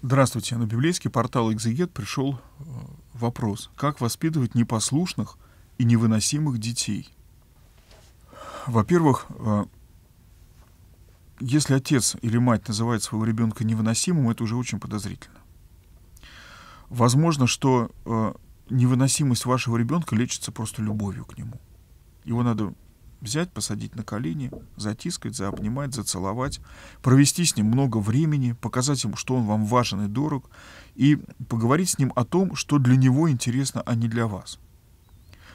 Здравствуйте. На библейский портал «Экзегет» пришел э, вопрос. Как воспитывать непослушных и невыносимых детей? Во-первых, э, если отец или мать называет своего ребенка невыносимым, это уже очень подозрительно. Возможно, что э, невыносимость вашего ребенка лечится просто любовью к нему. Его надо взять, посадить на колени, затискать, заобнимать, зацеловать, провести с ним много времени, показать ему, что он вам важен и дорог, и поговорить с ним о том, что для него интересно, а не для вас.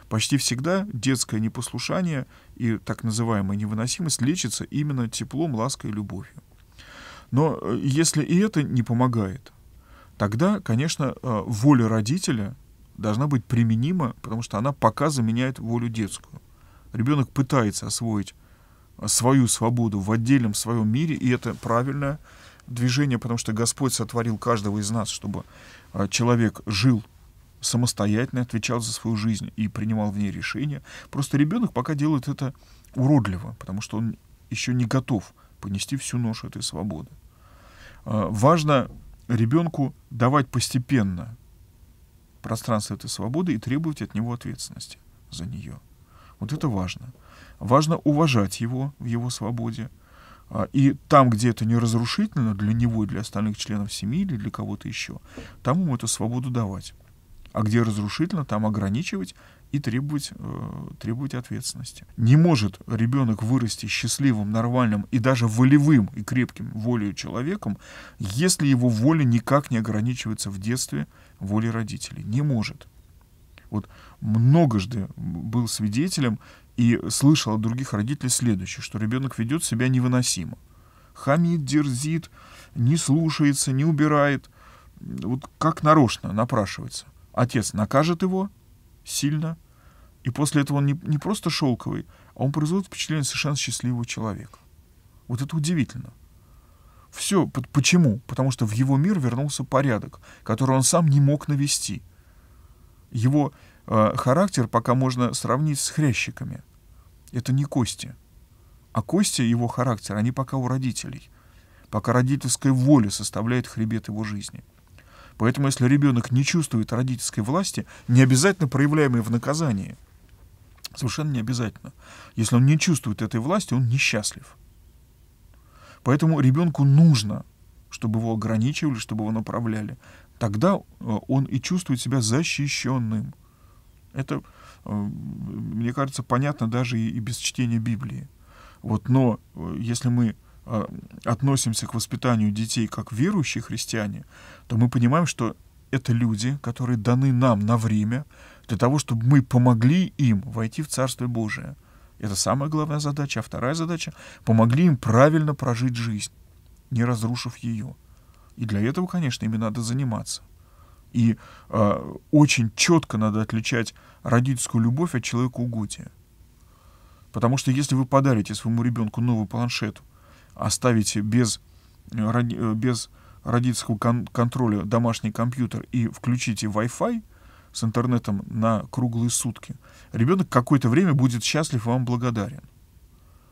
Почти всегда детское непослушание и так называемая невыносимость лечится именно теплом, лаской и любовью. Но э, если и это не помогает, тогда, конечно, э, воля родителя должна быть применима, потому что она пока заменяет волю детскую ребенок пытается освоить свою свободу в отдельном своем мире, и это правильное движение, потому что Господь сотворил каждого из нас, чтобы а, человек жил самостоятельно, отвечал за свою жизнь и принимал в ней решения. Просто ребенок пока делает это уродливо, потому что он еще не готов понести всю нож этой свободы. А, важно ребенку давать постепенно пространство этой свободы и требовать от него ответственности за нее. Вот это важно. Важно уважать его в его свободе. А, и там, где это не разрушительно для него и для остальных членов семьи или для кого-то еще, там ему эту свободу давать. А где разрушительно, там ограничивать и требовать, э, требовать ответственности. Не может ребенок вырасти счастливым, нормальным и даже волевым и крепким волею человеком, если его воля никак не ограничивается в детстве волей родителей. Не может вот многожды был свидетелем и слышал от других родителей следующее, что ребенок ведет себя невыносимо. Хамит, дерзит, не слушается, не убирает. Вот как нарочно напрашивается. Отец накажет его сильно, и после этого он не, не просто шелковый, а он производит впечатление совершенно счастливого человека. Вот это удивительно. Все, почему? Потому что в его мир вернулся порядок, который он сам не мог навести – его э, характер пока можно сравнить с хрящиками. Это не кости. А кости, его характер, они пока у родителей. Пока родительская воля составляет хребет его жизни. Поэтому если ребенок не чувствует родительской власти, не обязательно проявляемой в наказании, совершенно не обязательно. Если он не чувствует этой власти, он несчастлив. Поэтому ребенку нужно, чтобы его ограничивали, чтобы его направляли тогда э, он и чувствует себя защищенным. Это, э, мне кажется, понятно даже и без чтения Библии. Вот, но э, если мы относимся к воспитанию детей как верующие христиане, то мы понимаем, что это люди, которые даны нам на время для того, чтобы мы помогли им войти в Царство Божие. Это самая главная задача. А вторая задача — помогли им правильно прожить жизнь, не разрушив ее. И для этого, конечно, ими надо заниматься. И э, очень четко надо отличать родительскую любовь от человека угодия. Потому что если вы подарите своему ребенку новый планшет, оставите без, э, ради, э, без родительского кон контроля домашний компьютер и включите Wi-Fi с интернетом на круглые сутки, ребенок какое-то время будет счастлив и вам благодарен.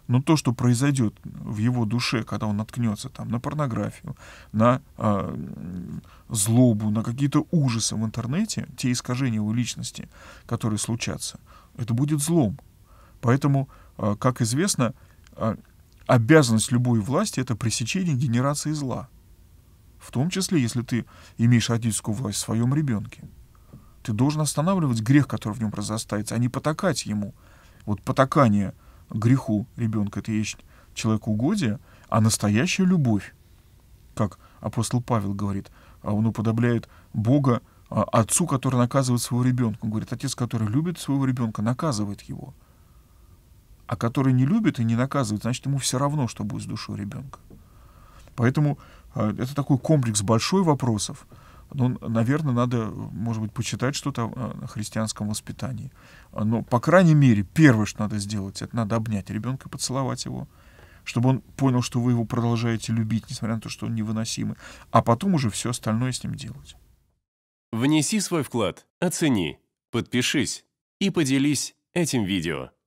Но ну, то, что произойдет в его душе, когда он наткнется там, на порнографию, на э, злобу, на какие-то ужасы в интернете, те искажения его личности, которые случатся, это будет злом. Поэтому, э, как известно, э, обязанность любой власти — это пресечение генерации зла. В том числе, если ты имеешь родительскую власть в своем ребенке. Ты должен останавливать грех, который в нем разрастается, а не потакать ему. Вот потакание — греху ребенка, это есть человекоугодие, а настоящая любовь, как апостол Павел говорит, а он уподобляет Бога а, отцу, который наказывает своего ребенка. Он говорит, отец, который любит своего ребенка, наказывает его. А который не любит и не наказывает, значит, ему все равно, что будет с душой ребенка. Поэтому а, это такой комплекс большой вопросов – ну, наверное, надо, может быть, почитать что-то э, о христианском воспитании. Но, по крайней мере, первое, что надо сделать, это надо обнять ребенка, поцеловать его, чтобы он понял, что вы его продолжаете любить, несмотря на то, что он невыносимый, а потом уже все остальное с ним делать. Внеси свой вклад, оцени, подпишись и поделись этим видео.